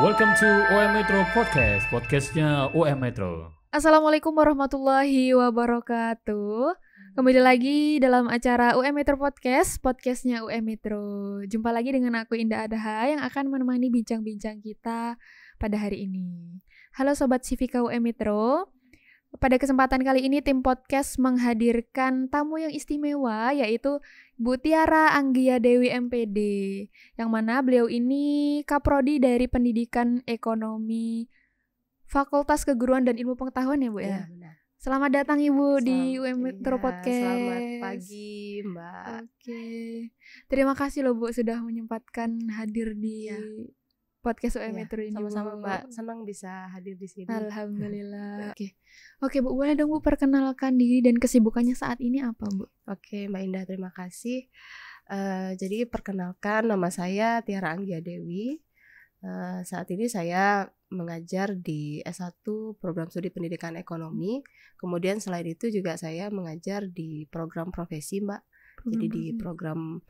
Welcome to OM Metro Podcast, podcastnya OM Metro. Assalamualaikum warahmatullahi wabarakatuh. Hmm. Kembali lagi dalam acara UM Metro Podcast, podcastnya UM Metro. Jumpa lagi dengan aku Indah Adha yang akan menemani bincang-bincang kita pada hari ini. Halo Sobat Civika UM Metro, pada kesempatan kali ini tim podcast menghadirkan tamu yang istimewa yaitu Bu Tiara Anggia Dewi MPD yang mana beliau ini kaprodi dari Pendidikan Ekonomi Fakultas Keguruan dan Ilmu Pengetahuan ya Bu ya. ya Selamat datang Ibu selamat, di UM iya, Metro ya, Podcast. Selamat pagi Mbak. Oke. Terima kasih loh Bu sudah menyempatkan hadir di ya podcast UMI ya, Terunjuk. Sama-sama Mbak, senang bisa hadir di sini. Alhamdulillah. Oke. Oke, Bu, boleh dong Bu perkenalkan diri dan kesibukannya saat ini apa, Bu? Oke, Mbak Indah, terima kasih. Uh, jadi perkenalkan nama saya Tiara Anggia Dewi. Uh, saat ini saya mengajar di S1 Program Studi Pendidikan Ekonomi. Kemudian selain itu juga saya mengajar di program profesi, Mbak. Program jadi di program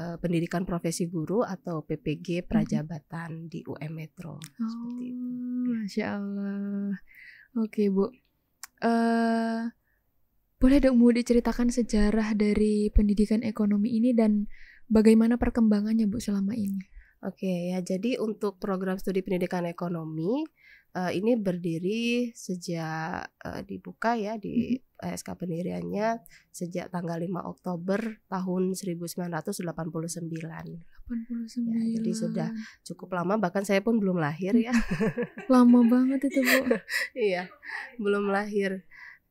uh, pendidikan profesi guru atau PPG mhm. prajabatan hmm. di UM Metro oh, seperti itu. Oh, Masya Allah. Oke Bu, uh, boleh dong Bu diceritakan sejarah dari pendidikan ekonomi ini dan bagaimana perkembangannya Bu selama ini? Oke ya, jadi untuk program studi pendidikan ekonomi uh, ini berdiri sejak uh, dibuka ya di hmm. SK pendiriannya sejak tanggal 5 Oktober tahun 1989. 89. Ya, jadi sudah cukup lama bahkan saya pun belum lahir ya. lama banget itu, Bu. iya, belum lahir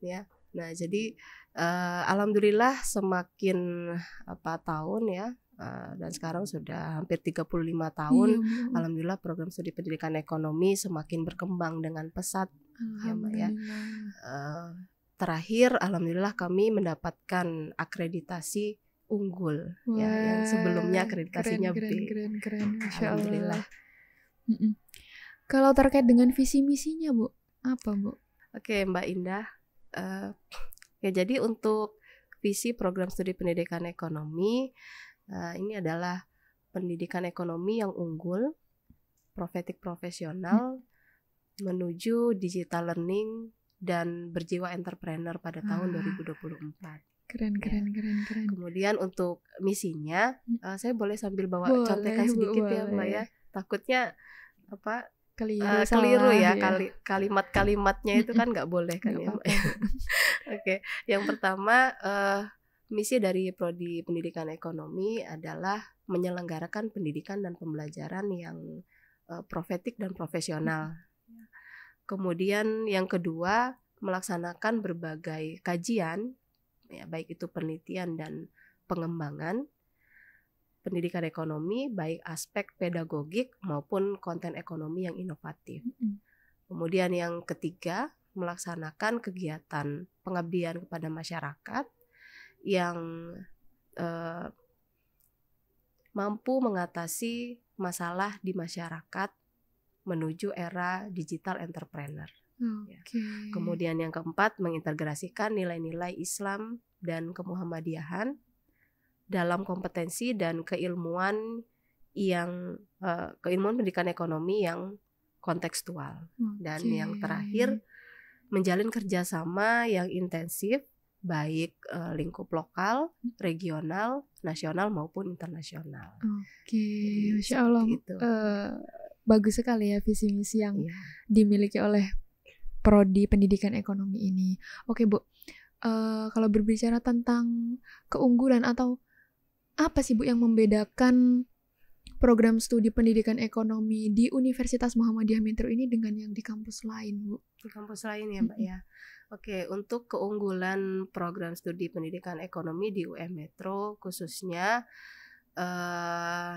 ya. Nah, jadi uh, alhamdulillah semakin apa tahun ya Eh, dan sekarang sudah hampir 35 tahun. Iya, Alhamdulillah program studi pendidikan ekonomi semakin berkembang dengan pesat ya Mbak ya. Uh, terakhir alhamdulillah kami mendapatkan akreditasi unggul ya, Wah, ya yang sebelumnya akreditasinya keren, B. Keren, keren, keren. Eh, alhamdulillah. Kalau terkait dengan visi misinya Bu, apa Bu? Oke Mbak Indah. Uh, ya jadi untuk visi program studi pendidikan ekonomi Eh, ini adalah pendidikan ekonomi yang unggul, profetik profesional, hmm. menuju digital learning dan berjiwa entrepreneur pada ah. tahun 2024 keren ya. keren keren kemudian untuk misinya uh, saya boleh sambil bawa boleh, contekan sedikit boleh. ya mbak ya takutnya apa keliru, uh, keliru ya, ya. kalimat kalimatnya itu kan nggak boleh kan gak ya oke okay. yang pertama uh, Misi dari Prodi Pendidikan Ekonomi adalah menyelenggarakan pendidikan dan pembelajaran yang uh, profetik dan profesional. Ya. Kemudian yang kedua, melaksanakan berbagai kajian, ya, baik itu penelitian dan pengembangan pendidikan ekonomi, baik aspek pedagogik maupun konten ekonomi yang inovatif. Kemudian yang ketiga, melaksanakan kegiatan pengabdian kepada masyarakat yang uh, mampu mengatasi masalah di masyarakat menuju era digital entrepreneur. Ya. Okay. Kemudian yang keempat mengintegrasikan nilai-nilai Islam dan kemuhammadiyahan dalam kompetensi dan keilmuan yang uh, keilmuan pendidikan ekonomi yang kontekstual okay. dan yang terakhir menjalin kerjasama yang intensif baik uh, lingkup lokal, hmm. regional, nasional maupun internasional. Oke, okay. Insya Allah gitu. uh, bagus sekali ya visi misi yang yeah. dimiliki oleh prodi pendidikan ekonomi ini. Oke Bu, uh, kalau berbicara tentang keunggulan atau apa sih Bu yang membedakan program studi pendidikan ekonomi di Universitas Muhammadiyah Metro ini dengan yang di kampus lain, Bu? Di kampus lain ya, Mbak ya. Oke, untuk keunggulan program studi pendidikan ekonomi di UM Metro khususnya eh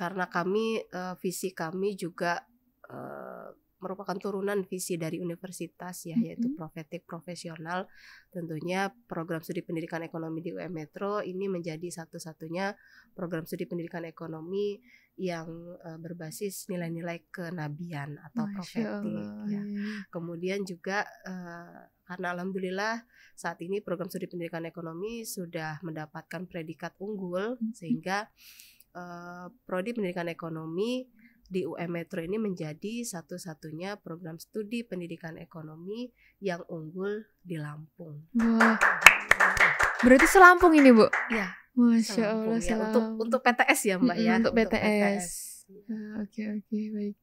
karena kami eh, visi kami juga eh, merupakan turunan visi dari universitas ya yaitu mm -hmm. profetik profesional tentunya program studi pendidikan ekonomi di UM Metro ini menjadi satu-satunya program studi pendidikan ekonomi yang uh, berbasis nilai-nilai kenabian atau Masya profetik ya. Allah. ya kemudian juga uh, karena alhamdulillah saat ini program studi pendidikan ekonomi sudah mendapatkan predikat unggul mm -hmm. sehingga uh, prodi pendidikan ekonomi di UM Metro ini menjadi satu-satunya program studi pendidikan ekonomi yang unggul di Lampung. Wah. Berarti selampung ini, Bu? Ya. Masya Allah, ya. Untuk untuk PTS ya, Mbak mm -hmm, ya. Untuk PTS. Ah, oke, oke, okay, okay, baik.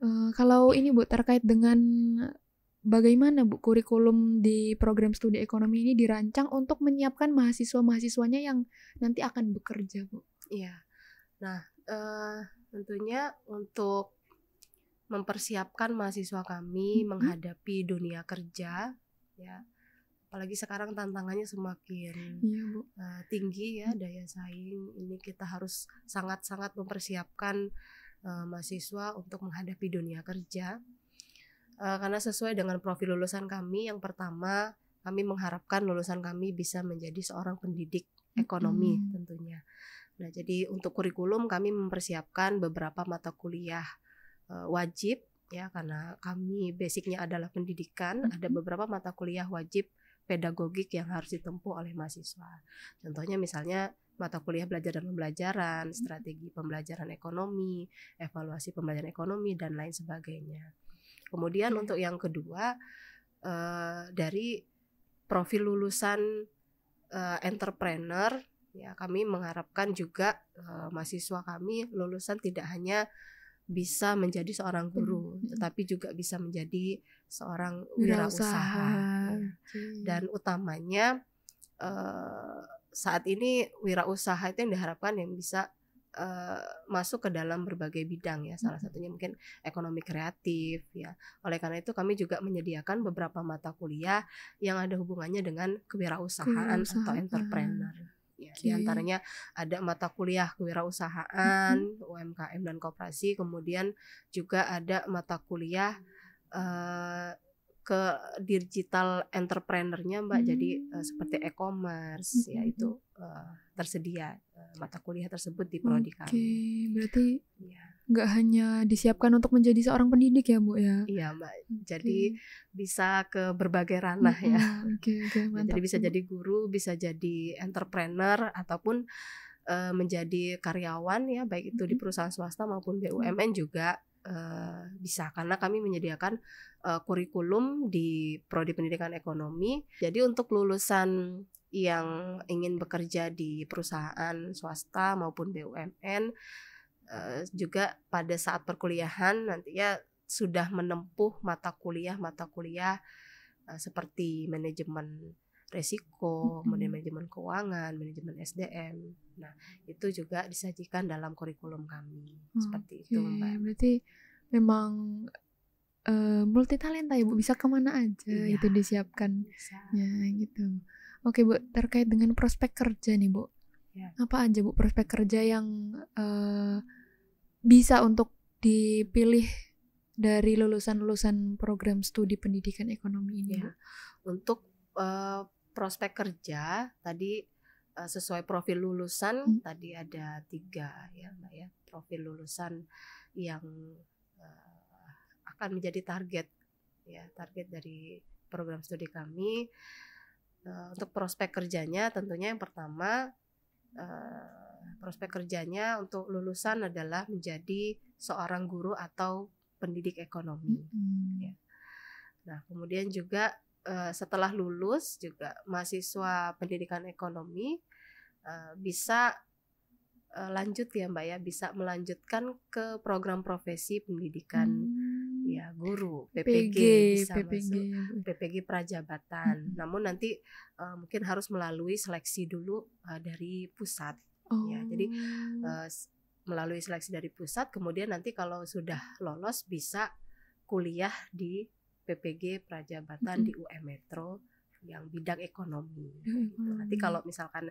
Uh, kalau ini Bu terkait dengan bagaimana Bu kurikulum di program studi ekonomi ini dirancang untuk menyiapkan mahasiswa-mahasiswanya yang nanti akan bekerja, Bu? Iya. Nah, uh, tentunya untuk mempersiapkan mahasiswa kami hmm. menghadapi dunia kerja ya apalagi sekarang tantangannya semakin iya, Bu. Uh, tinggi ya mm. daya saing ini kita harus sangat-sangat mempersiapkan uh, mahasiswa untuk menghadapi dunia kerja uh, karena sesuai dengan profil lulusan kami yang pertama kami mengharapkan lulusan kami bisa menjadi seorang pendidik ekonomi hmm. tentunya Nah, jadi untuk kurikulum kami mempersiapkan beberapa mata kuliah uh, wajib ya karena kami basicnya adalah pendidikan, mm -hmm. ada mhm. beberapa mata kuliah wajib pedagogik yang harus ditempuh oleh mahasiswa. Contohnya misalnya mata kuliah belajar dan pembelajaran, mhm. strategi pembelajaran ekonomi, evaluasi pembelajaran ekonomi dan lain sebagainya. Kemudian okay. Iya. untuk yang kedua uh, dari profil lulusan uh, entrepreneur Ya, kami mengharapkan juga uh, mahasiswa kami lulusan tidak hanya bisa menjadi seorang hmm, guru, hmm. tetapi juga bisa menjadi seorang wirausaha. Dan utamanya uh, saat ini wirausaha itu yang diharapkan yang bisa uh, masuk ke dalam berbagai bidang ya. Salah hmm. satunya mungkin ekonomi kreatif ya. Oleh karena itu kami juga menyediakan beberapa mata kuliah yang ada hubungannya dengan kewirausahaan. atau entrepreneur. Ya, okay. Di antaranya ada mata kuliah kewirausahaan, mm -hmm. UMKM dan koperasi, kemudian juga ada mata kuliah ke digital entrepreneurnya mbak hmm. jadi uh, eh, seperti e-commerce hmm. hmm ya hmm. itu uh, tersedia uh, mata kuliah tersebut di prodi kami. Oke berarti iya. nggak ya. hanya disiapkan untuk menjadi seorang pendidik ya bu ya? Iya mbak okay. jadi bisa ke berbagai ranah hmm. ya. Hmm. Oke okay, okay, Jadi bisa jadi guru bisa jadi entrepreneur ataupun menjadi karyawan ya baik itu di perusahaan swasta maupun BUMN juga Eh, bisa karena kami menyediakan uh, kurikulum di prodi pendidikan ekonomi. Jadi untuk lulusan yang ingin bekerja di perusahaan swasta maupun BUMN uh, eh, juga pada saat perkuliahan nanti ya sudah menempuh mata kuliah mata kuliah uh, seperti manajemen resiko, hmm manajemen keuangan, manajemen SDM. Nah, itu juga disajikan dalam kurikulum kami. Hmm, Seperti itu, Mbak. Berarti memang uh, eh, multi talenta ya, Bu. Bisa kemana aja iya, itu disiapkan. Ya, gitu. Oke, Bu, terkait dengan prospek kerja nih, Bu. Ya. Apa aja, Bu, prospek kerja yang uh, bisa untuk dipilih dari lulusan-lulusan program studi pendidikan ekonomi ini, ya. Bu? Untuk eh, prospek kerja tadi uh, sesuai profil lulusan hmm. tadi ada tiga ya mbak ya profil lulusan yang uh, akan menjadi target ya target dari program studi kami uh, untuk prospek kerjanya tentunya yang pertama uh, prospek kerjanya untuk lulusan adalah menjadi seorang guru atau pendidik ekonomi hmm. ya. Nah, kemudian juga Eh, setelah lulus juga mahasiswa pendidikan ekonomi uh, bisa uh, lanjut ya Mbak ya bisa melanjutkan ke program profesi pendidikan hmm. ya guru PPG, PPG bisa PPG. masuk PPG prajabatan. Hmm. Namun nanti uh, mungkin harus melalui seleksi dulu uh, dari pusat. Oh. Ya, jadi uh, melalui seleksi dari pusat kemudian nanti kalau sudah lolos bisa kuliah di PPG Prajabatan hmm. di UM Metro yang bidang ekonomi. Gitu. Hmm. Nanti kalau misalkan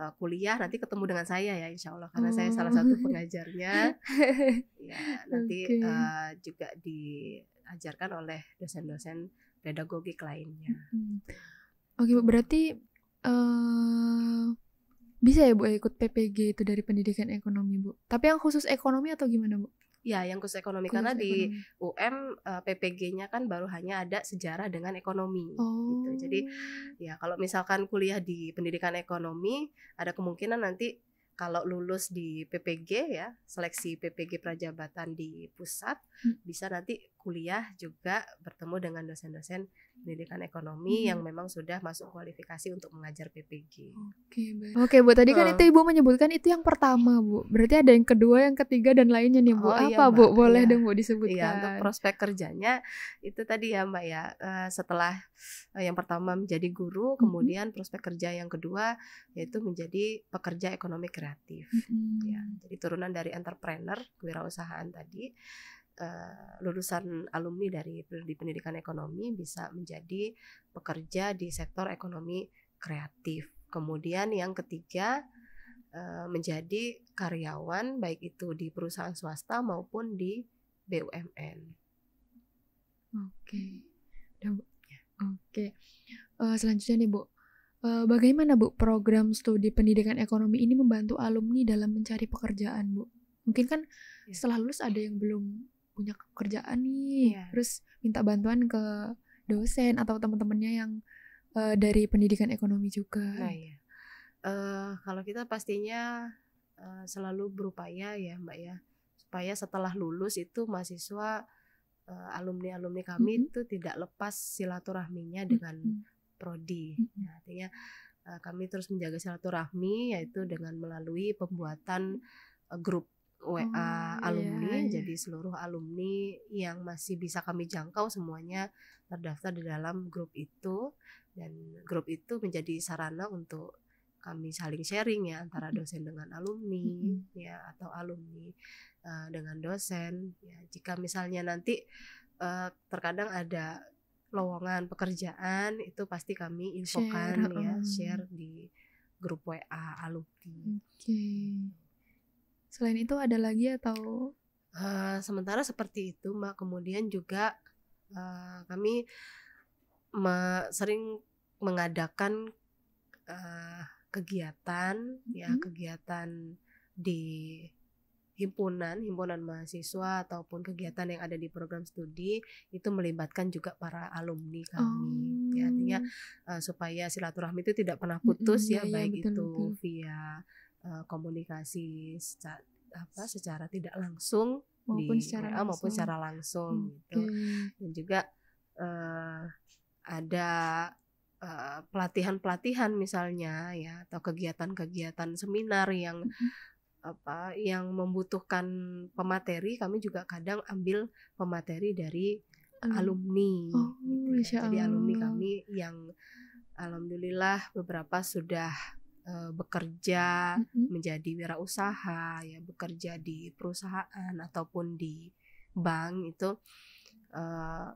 uh, kuliah nanti ketemu dengan saya ya Insya Allah karena oh. saya salah satu oh. pengajarnya. ya nanti okay. uh, eh, juga diajarkan oleh dosen-dosen pedagogik lainnya. Hmm. Oke okay, berarti uh, bisa ya Bu ikut PPG itu dari pendidikan ekonomi Bu. Tapi yang khusus ekonomi atau gimana Bu? Ya, yang khusus ekonomi khusus karena ekonomi. di UM uh, eh, PPG-nya kan baru hanya ada sejarah dengan ekonomi oh. gitu. Jadi oh. ya kalau misalkan kuliah di pendidikan ekonomi ada kemungkinan nanti kalau lulus di PPG ya, seleksi PPG prajabatan di pusat hmm. bisa nanti kuliah juga bertemu dengan dosen-dosen pendidikan ekonomi hmm. yang memang sudah masuk kualifikasi untuk mengajar PPG. Oke, baik. Oke, Bu, tadi kan itu Ibu menyebutkan itu yang pertama, Bu. Berarti ada yang kedua, yang ketiga dan lainnya nih, Bu. Oh, iya, Apa, iya, Bu? Boleh iya. dong, Bu, iya, disebutkan. Iya, untuk prospek kerjanya itu tadi ya, Mbak ya. Uh, setelah uh, yang pertama menjadi guru, hmm. kemudian prospek kerja yang kedua yaitu menjadi pekerja ekonomi kreatif. Hmm. Ya, jadi turunan dari entrepreneur, kewirausahaan tadi uh, lulusan alumni dari di pendidikan ekonomi bisa menjadi pekerja di sektor ekonomi kreatif. Kemudian yang ketiga uh, menjadi karyawan baik itu di perusahaan swasta maupun di BUMN. Oke. Okay. Ya. Oke. Uh, selanjutnya nih Bu, bagaimana Bu program studi pendidikan ekonomi ini membantu alumni dalam mencari pekerjaan Bu? Mungkin kan ya. setelah lulus ada yang belum punya kerjaan nih yeah. terus minta bantuan ke dosen atau teman-temannya yang uh, dari pendidikan ekonomi juga nah, ya. uh, kalau kita pastinya uh, selalu berupaya ya mbak ya supaya setelah lulus itu mahasiswa uh, alumni alumni kami mm -hmm. itu tidak lepas silaturahminya dengan mm -hmm. prodi mm -hmm. artinya kami terus menjaga silaturahmi yaitu dengan melalui pembuatan grup WA hmm, oh, iya, alumni, iya. jadi seluruh alumni yang masih bisa kami jangkau semuanya terdaftar di dalam grup itu dan grup itu menjadi sarana untuk kami saling sharing ya antara dosen dengan alumni hmm ya atau alumni uh, dengan dosen ya jika misalnya nanti uh, terkadang ada lowongan pekerjaan itu pasti kami infokan share, ya um. share di grup WA alumni. Okay. Selain itu ada lagi atau? Uh, sementara seperti itu, Mbak. Kemudian juga uh, kami me sering mengadakan uh, kegiatan, hmm ya mm-hmm. kegiatan di himpunan, himpunan mahasiswa ataupun kegiatan yang ada di program studi itu melibatkan juga para alumni kami. Oh. Ya, artinya uh, supaya silaturahmi itu tidak pernah putus mm-hmm, ya, ya baik ya, betul, itu betul. via Eh, komunikasi secara, apa secara tidak langsung maupun di, secara langsung. maupun secara langsung hmm. gitu dan juga uh, ada pelatihan pelatihan-pelatihan misalnya ya atau kegiatan-kegiatan seminar yang hmm apa yang membutuhkan pemateri kami juga kadang ambil pemateri dari alumni oh, gitu ya. jadi alumni kami yang alhamdulillah beberapa sudah uh, bekerja mm-hmm. menjadi wirausaha ya bekerja di perusahaan ataupun di bank itu uh,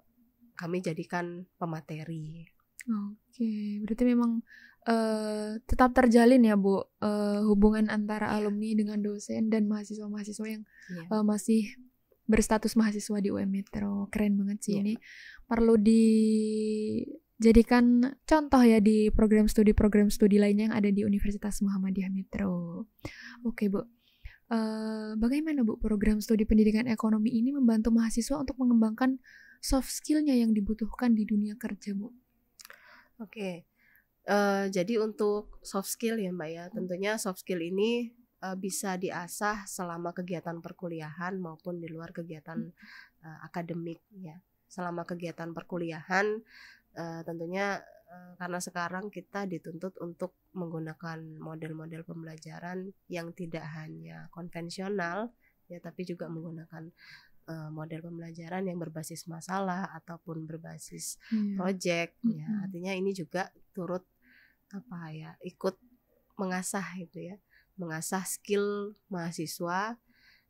kami jadikan pemateri. Oke, berarti memang uh, tetap terjalin ya Bu uh, hubungan antara yeah. alumni dengan dosen dan mahasiswa-mahasiswa yang yeah. Iya. uh, masih berstatus mahasiswa di UM Metro. Keren banget sih yeah. ini. Perlu di jadikan contoh ya di program studi-program studi lainnya yang ada di Universitas Muhammadiyah Metro. Oke, Bu. Uh, bagaimana Bu program studi pendidikan ekonomi ini membantu mahasiswa untuk mengembangkan soft skillnya yang dibutuhkan di dunia kerja Bu? Oke, uh, jadi untuk soft skill ya Mbak ya, tentunya soft skill ini eh, bisa diasah selama kegiatan perkuliahan maupun di luar kegiatan uh, akademik ya. Selama kegiatan perkuliahan Eh, tentunya eh, karena sekarang kita dituntut untuk menggunakan model-model pembelajaran yang tidak hanya konvensional ya tapi juga menggunakan eh, model pembelajaran yang berbasis masalah ataupun berbasis yeah. project mm -hmm. ya artinya ini juga turut apa ya ikut mengasah gitu ya mengasah skill mahasiswa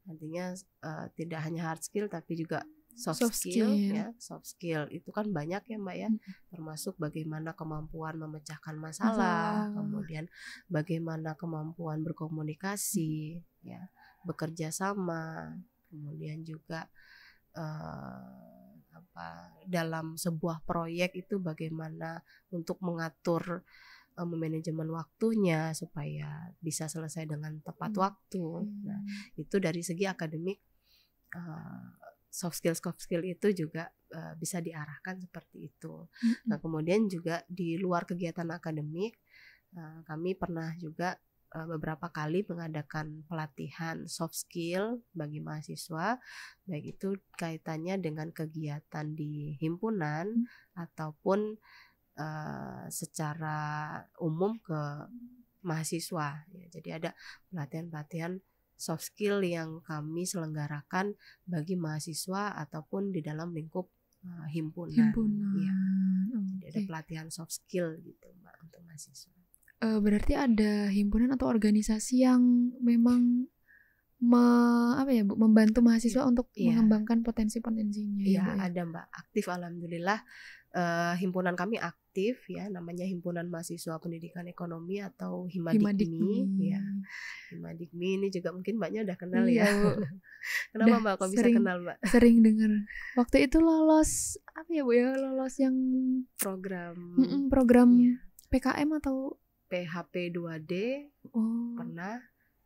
artinya uh, tidak hanya hard skill tapi juga soft, soft skill, skill ya soft skill itu kan banyak ya mbak ya hmm. termasuk bagaimana kemampuan memecahkan masalah, kemudian bagaimana kemampuan berkomunikasi ya bekerja sama kemudian juga uh, apa dalam sebuah proyek itu bagaimana untuk mengatur uh, eh, manajemen waktunya supaya bisa selesai dengan tepat hmm. waktu nah hmm. itu dari segi akademik uh, soft skill soft skill itu juga uh, bisa diarahkan seperti itu. Mm-hmm. Nah kemudian juga di luar kegiatan akademik uh, kami pernah juga eh, beberapa kali mengadakan pelatihan soft skill bagi mahasiswa baik itu kaitannya dengan kegiatan di himpunan hmm ataupun uh, secara umum ke mahasiswa. Ya, jadi ada pelatihan-pelatihan soft skill yang kami selenggarakan bagi mahasiswa ataupun di dalam lingkup uh, himpunan. Iya. Himpunan. Ya. Okay. ada pelatihan soft skill gitu mbak untuk mahasiswa. Uh, berarti ada himpunan atau organisasi yang memang me, apa ya bu membantu mahasiswa iya. untuk yeah. mengembangkan potensi-potensinya. Ya, iya ya? ada mbak aktif alhamdulillah uh, himpunan kami aktif aktif ya namanya himpunan mahasiswa pendidikan ekonomi atau Himadikmi, Himadikmi. ya Himadikmi ini juga mungkin mbaknya udah kenal iya, ya kenapa udah mbak kok sering, kenal mbak sering dengar waktu itu lolos apa ya bu ya lolos yang program program iya. PKM atau PHP 2D oh. pernah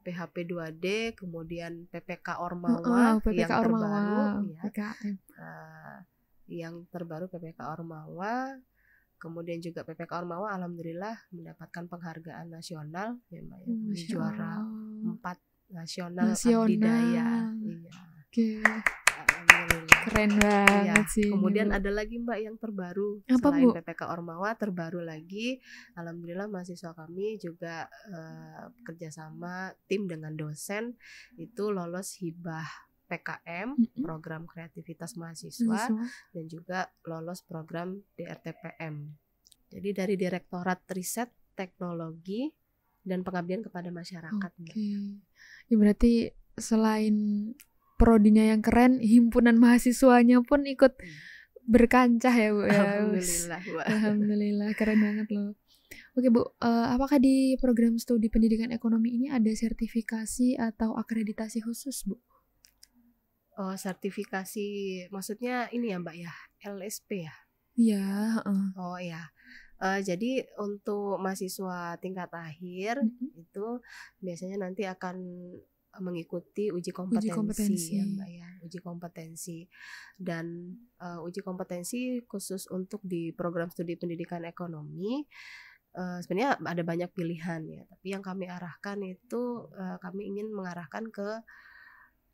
PHP 2D kemudian PPK Ormawa oh, oh, PPK yang Ormawa. terbaru ya PKM. Uh, yang terbaru PPK Ormawa iya kemudian juga PPK Ormawa alhamdulillah mendapatkan penghargaan nasional ya Mbak ya juara empat nasional, nasional. budidaya iya okay. keren iya. banget sih kemudian ada lagi Mbak yang terbaru Apa, selain Bu? PPK Ormawa terbaru lagi alhamdulillah mahasiswa kami juga uh, kerjasama tim dengan dosen itu lolos hibah PKM program kreativitas mahasiswa mm-hmm. dan juga lolos program DRTPM. Jadi dari Direktorat Riset Teknologi dan Pengabdian kepada Masyarakat. Oke. Okay. Ya berarti selain prodinya yang keren, himpunan mahasiswanya pun ikut iya. berkancah ya, Bu. Ya, Alhamdulillah, Bu. Alhamdulillah, keren banget loh. Oke Bu, eh, apakah di program studi pendidikan ekonomi ini ada sertifikasi atau akreditasi khusus Bu? Oh, sertifikasi maksudnya ini ya Mbak ya, LSP ya? Iya. Uh. Oh ya. Uh, jadi untuk mahasiswa tingkat akhir mm -hmm. itu biasanya nanti akan mengikuti uji kompetensi, uji kompetensi. ya Mbak ya, uji kompetensi dan uh, uji kompetensi khusus untuk di program studi pendidikan ekonomi uh, sebenarnya ada banyak pilihan ya, tapi yang kami arahkan itu uh, kami ingin mengarahkan ke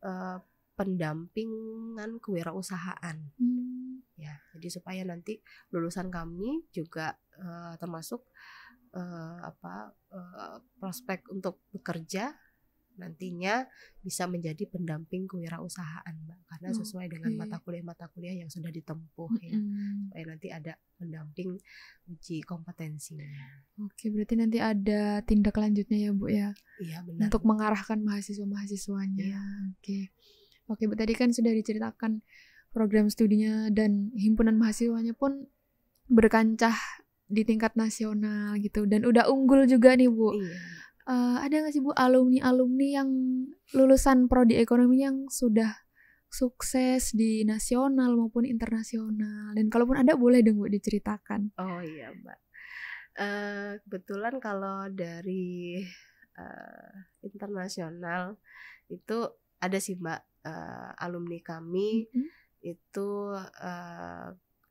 uh, pendampingan kewirausahaan. Hmm. Ya, jadi supaya nanti lulusan kami juga uh, termasuk uh, apa uh, prospek untuk bekerja nantinya bisa menjadi pendamping kewirausahaan mbak karena sesuai dengan mata kuliah mata kuliah yang sudah ditempuh -hmm. ya supaya nanti ada pendamping uji kompetensinya. Oke berarti nanti ada tindak lanjutnya ya bu ya. Iya benar. Untuk mengarahkan mahasiswa mahasiswanya. Iya. Oke. Okay. Oke, Bu, tadi kan sudah diceritakan program studinya dan himpunan mahasiswanya pun berkancah di tingkat nasional gitu dan udah unggul juga nih, Bu. Iya. Uh, ada nggak sih Bu alumni-alumni yang lulusan prodi ekonomi yang sudah sukses di nasional maupun internasional dan kalaupun ada boleh dong Bu diceritakan. Oh iya, Mbak. Uh, kebetulan kalau dari uh, internasional itu ada sih Mbak uh, alumni kami mm-hmm. itu uh,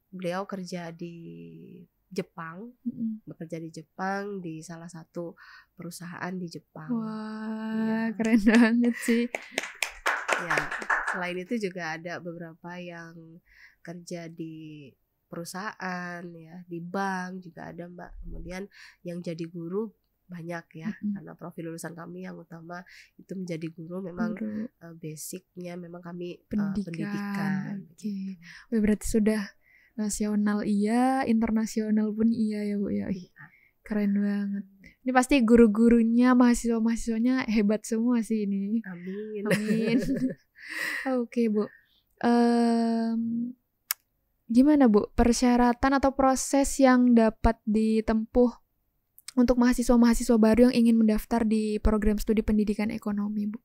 beliau kerja di Jepang, mm-hmm. bekerja di Jepang di salah satu perusahaan di Jepang. Wah, ya. keren banget sih. ya, selain itu juga ada beberapa yang kerja di perusahaan ya, di bank juga ada Mbak. Kemudian yang jadi guru banyak ya mm-hmm. karena profil lulusan kami yang utama itu menjadi guru memang Uh, basicnya memang kami eh, pendidikan, uh, pendidikan. Okay. berarti sudah nasional iya internasional pun iya ya bu ya iya. keren banget ini pasti guru-gurunya mahasiswa mahasiswanya hebat semua sih ini amin amin oke okay, bu um, gimana bu persyaratan atau proses yang dapat ditempuh untuk mahasiswa-mahasiswa baru yang ingin mendaftar di program studi pendidikan ekonomi, Bu?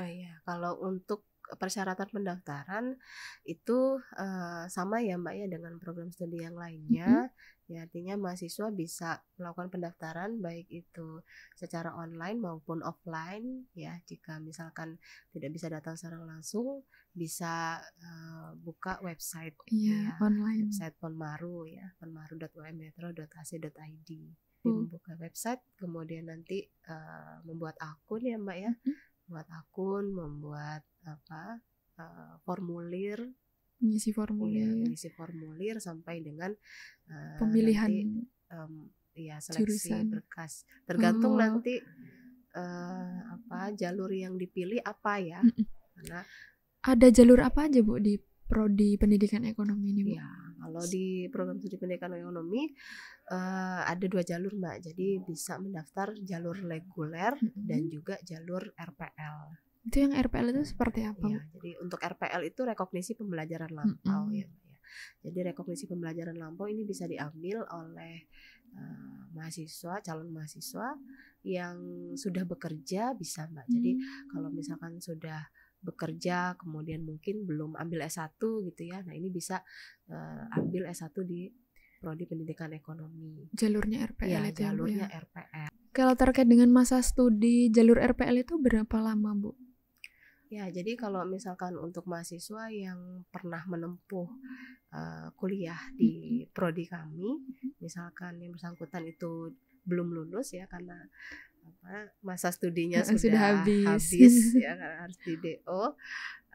Oh iya, kalau untuk persyaratan pendaftaran itu uh, sama ya Mbak ya dengan program studi yang lainnya. Mm -hmm. Ya artinya mahasiswa bisa melakukan pendaftaran baik itu secara online maupun offline ya. Jika misalkan tidak bisa datang secara langsung bisa uh, buka website yeah, ya, online. website Ponmaru ya, ponmaru.ummetro.ac.id hmm. membuka website kemudian nanti uh, membuat akun ya mbak ya hmm. membuat akun membuat apa uh, formulir mengisi formulir ya, mengisi formulir sampai dengan uh, pemilihan nanti, um, ya seleksi jurusan. berkas tergantung oh. nanti uh, apa jalur yang dipilih apa ya hmm. karena ada jalur apa aja bu di prodi pendidikan ekonomi ini bu? ya kalau di program studi pendidikan ekonomi uh, ada dua jalur mbak jadi bisa mendaftar jalur reguler mm -hmm. dan juga jalur RPL itu yang RPL itu seperti apa ya, jadi untuk RPL itu rekognisi pembelajaran lampau mm -hmm. ya jadi rekognisi pembelajaran lampau ini bisa diambil oleh uh, mahasiswa, calon mahasiswa yang sudah bekerja bisa mbak. Jadi hmm. kalau misalkan sudah bekerja kemudian mungkin belum ambil S1 gitu ya. Nah, ini bisa uh, ambil S1 di prodi pendidikan ekonomi jalurnya RPL iya, ya, itu jalurnya ya. RPL kalau terkait dengan masa studi jalur RPL itu berapa lama bu Ya, jadi kalau misalkan untuk mahasiswa yang pernah menempuh uh, kuliah di prodi kami, misalkan yang bersangkutan itu belum lulus ya karena apa masa studinya sudah, sudah habis, habis ya karena harus di DO, uh,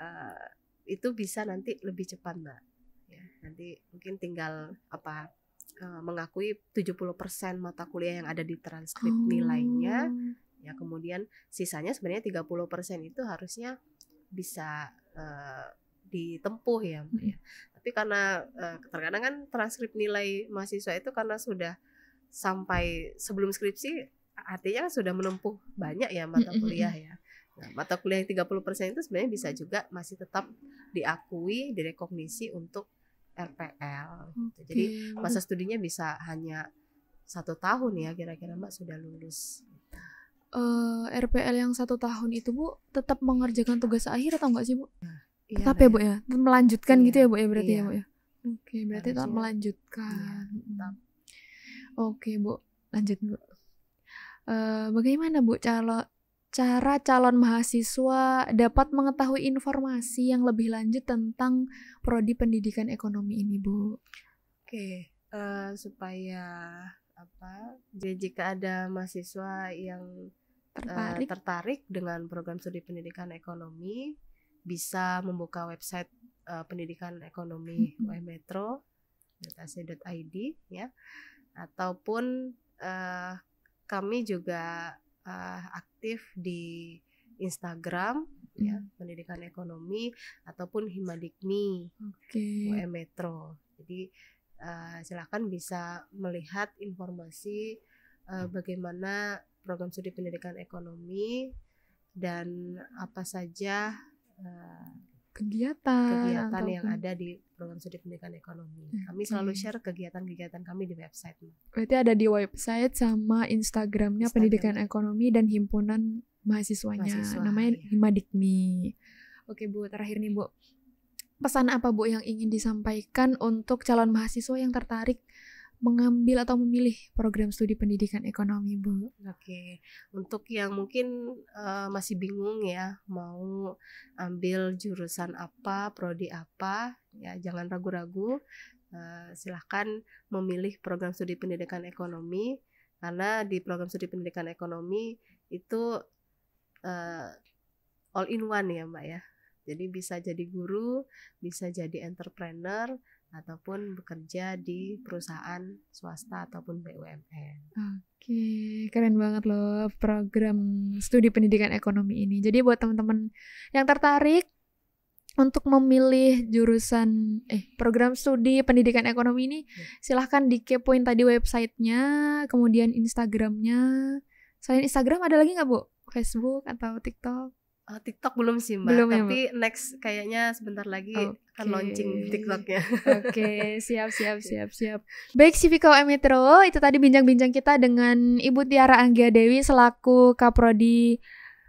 eh, itu bisa nanti lebih cepat, Mbak nanti mungkin tinggal apa uh, mengakui 70% mata kuliah yang ada di transkrip oh. nilainya ya kemudian sisanya sebenarnya 30% itu harusnya bisa uh, ditempuh ya hmm. Tapi karena uh, terkadang kan transkrip nilai mahasiswa itu karena sudah sampai sebelum skripsi artinya kan sudah menempuh banyak ya mata kuliah ya. Nah, mata kuliah yang 30% itu sebenarnya bisa juga masih tetap diakui, direkognisi untuk RPL Okay. Gitu. Jadi masa studinya bisa hanya satu tahun ya kira-kira Mbak sudah lulus. Uh, eh, RPL yang satu tahun itu Bu tetap mengerjakan tugas akhir atau enggak sih Bu? Nah, iya, ya Bu ya? ya, melanjutkan iya, gitu ya Bu ya berarti ya, iya. ya Bu ya. Oke, okay, berarti tetap melanjutkan. Iya, Oke okay, Bu, lanjut Bu. Uh, bagaimana Bu calon cara calon mahasiswa dapat mengetahui informasi yang lebih lanjut tentang prodi pendidikan ekonomi ini, Bu? Oke, uh, supaya apa? Jadi jika ada mahasiswa yang eh, tertarik, uh, tertarik dengan program studi pendidikan ekonomi, bisa membuka website uh, pendidikan ekonomi mm -hmm. ya, ataupun uh, kami juga uh, aktif di Instagram ya hmm. pendidikan ekonomi ataupun Himadikmi okay. UM Metro. Jadi uh, silakan bisa melihat informasi uh, bagaimana program studi pendidikan ekonomi dan apa saja uh, kegiatan kegiatan yang ada di program studi pendidikan ekonomi. Okay. Kami selalu share kegiatan-kegiatan kami di website. Berarti ada di website sama Instagramnya Instagram. pendidikan ekonomi dan himpunan mahasiswanya. Mahasiswa, Namanya iya. Himadikmi. Oke Bu, terakhir nih Bu. Pesan apa Bu yang ingin disampaikan untuk calon mahasiswa yang tertarik mengambil atau memilih program studi pendidikan ekonomi, Bu? Oke, untuk yang mungkin uh, masih bingung ya mau ambil jurusan apa, prodi apa, ya jangan ragu-ragu, uh, silahkan memilih program studi pendidikan ekonomi karena di program studi pendidikan ekonomi itu uh, all in one ya, Mbak ya. Jadi bisa jadi guru, bisa jadi entrepreneur, ataupun bekerja di perusahaan swasta ataupun BUMN. Oke, keren banget loh program studi pendidikan ekonomi ini. Jadi buat teman-teman yang tertarik untuk memilih jurusan eh program studi pendidikan ekonomi ini, hmm. silahkan dikepoin tadi websitenya, kemudian Instagramnya. Selain Instagram ada lagi nggak bu? Facebook atau TikTok? Oh, TikTok belum sih mbak, belum, ya, tapi ya, next kayaknya sebentar lagi okay. akan launching TikToknya. Oke, okay. siap siap siap siap. Baik Civiko Metro, itu tadi bincang-bincang kita dengan Ibu Tiara Anggia Dewi selaku Kaprodi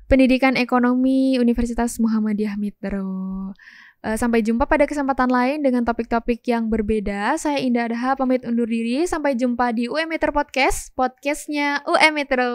Pendidikan Ekonomi Universitas Muhammadiyah Mitro. Eh, sampai jumpa pada kesempatan lain dengan topik-topik yang berbeda. Saya Indah Adha pamit undur diri. Sampai jumpa di UM Metro Podcast, podcastnya UM Metro.